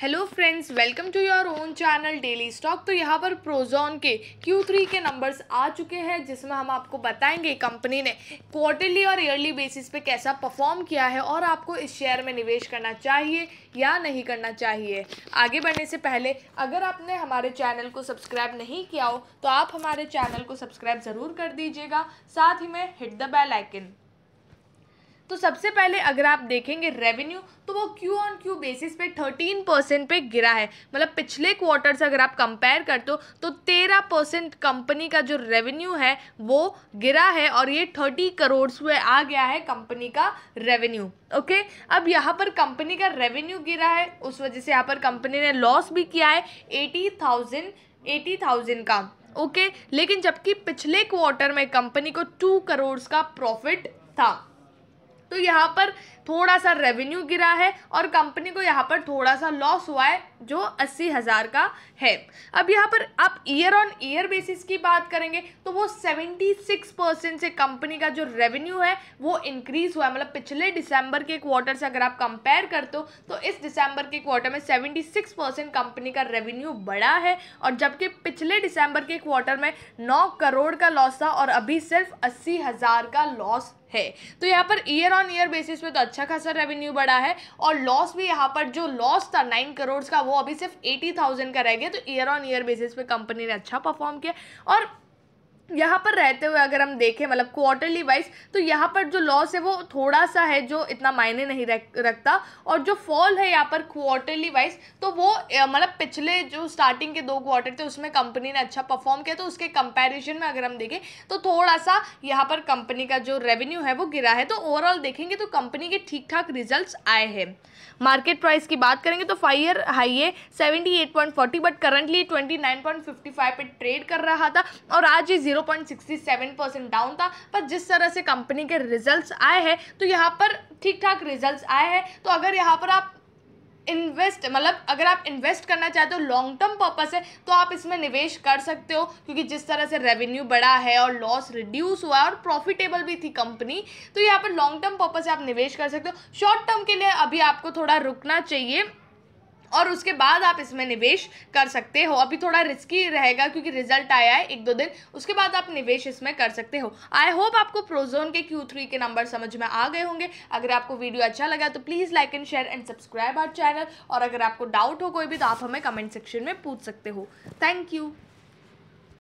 hello friends welcome to your own channel daily stock तो यहाँ पर प्रोजोन के Q3 के नंबर्स आ चुके हैं जिसमें हम आपको बताएंगे कंपनी ने क्वार्टरली और ईयरली बेसिस पे कैसा परफॉर्म किया है और आपको इस शेयर में निवेश करना चाहिए या नहीं करना चाहिए आगे बढ़ने से पहले अगर आपने हमारे चैनल को सब्सक्राइब नहीं किया हो तो आप हमारे चैनल को सब्सक्राइब ज़रूर कर दीजिएगा साथ ही में हिट द बेल आइकन तो सबसे पहले अगर आप देखेंगे रेवेन्यू तो वो क्यू ऑन क्यू बेसिस पे 13 परसेंट पे गिरा है मतलब पिछले क्वार्टर से अगर आप कंपेयर करते हो तो 13 परसेंट कंपनी का जो रेवेन्यू है वो गिरा है और ये 30 करोड़ हुए आ गया है कंपनी का रेवेन्यू ओके अब यहाँ पर कंपनी का रेवेन्यू गिरा है उस वजह से यहाँ पर कंपनी ने लॉस भी किया है एटी थाउजेंड एटी थाउजेंड का ओके लेकिन जबकि पिछले क्वार्टर में कंपनी को टू करोड़ का प्रॉफिट था तो यहाँ पर थोड़ा सा रेवेन्यू गिरा है और कंपनी को यहाँ पर थोड़ा सा लॉस हुआ है जो अस्सी हज़ार का है अब यहाँ पर आप ईयर ऑन ईयर बेसिस की बात करेंगे तो वो सेवेंटी सिक्स परसेंट से कंपनी का जो रेवेन्यू है वो इंक्रीज़ हुआ है मतलब पिछले दिसंबर के क्वार्टर से अगर आप कंपेयर करते हो तो इस दिसंबर के क्वार्टर में सेवेंटी सिक्स परसेंट कंपनी का रेवेन्यू बढ़ा है और जबकि पिछले दिसंबर के क्वार्टर में नौ करोड़ का लॉस था और अभी सिर्फ अस्सी हज़ार का लॉस है तो यहाँ per year on year basis पे तो अच्छा अच्छा खासा रेवेन्यू बढ़ा है और लॉस भी यहाँ पर जो लॉस था नाइन करोड़ का वो अभी सिर्फ एटी थाउजेंड का रह गया तो ईयर ऑन ईयर बेसिस पे कंपनी ने अच्छा परफॉर्म किया और यहाँ पर रहते हुए अगर हम देखें मतलब क्वार्टरली वाइज तो यहाँ पर जो लॉस है वो थोड़ा सा है जो इतना मायने नहीं रखता और जो फॉल है यहाँ पर क्वार्टरली वाइज तो वो मतलब पिछले जो स्टार्टिंग के दो क्वार्टर थे उसमें कंपनी ने अच्छा परफॉर्म किया तो उसके कंपैरिजन में अगर हम देखें तो थोड़ा सा यहाँ पर कंपनी का जो रेवेन्यू है वो गिरा है तो ओवरऑल देखेंगे तो कंपनी के ठीक ठाक रिजल्ट आए हैं मार्केट प्राइस की बात करेंगे तो फाइव ईयर हाई है सेवेंटी बट करंटली ट्वेंटी पे ट्रेड कर रहा था और आज ये जीरो 0.67 डाउन था पर जिस तरह से कंपनी के रिजल्ट्स आए हैं तो यहाँ पर ठीक ठाक रिजल्ट्स आए हैं तो अगर यहाँ पर आप इन्वेस्ट मतलब अगर आप इन्वेस्ट करना चाहते हो लॉन्ग टर्म पर्पज़ है तो आप इसमें निवेश कर सकते हो क्योंकि जिस तरह से रेवेन्यू बढ़ा है और लॉस रिड्यूस हुआ है और प्रॉफिटेबल भी थी कंपनी तो यहाँ पर लॉन्ग टर्म पर्पज़ से आप निवेश कर सकते हो शॉर्ट टर्म के लिए अभी आपको थोड़ा रुकना चाहिए और उसके बाद आप इसमें निवेश कर सकते हो अभी थोड़ा रिस्की रहेगा क्योंकि रिजल्ट आया है एक दो दिन उसके बाद आप निवेश इसमें कर सकते हो आई होप आपको प्रोजोन के क्यू थ्री के नंबर समझ में आ गए होंगे अगर आपको वीडियो अच्छा लगा तो please like and share and subscribe our channel और अगर आपको डाउट हो कोई भी तो आप हमें कमेंट सेक्शन में पूछ सकते हो थैंक यू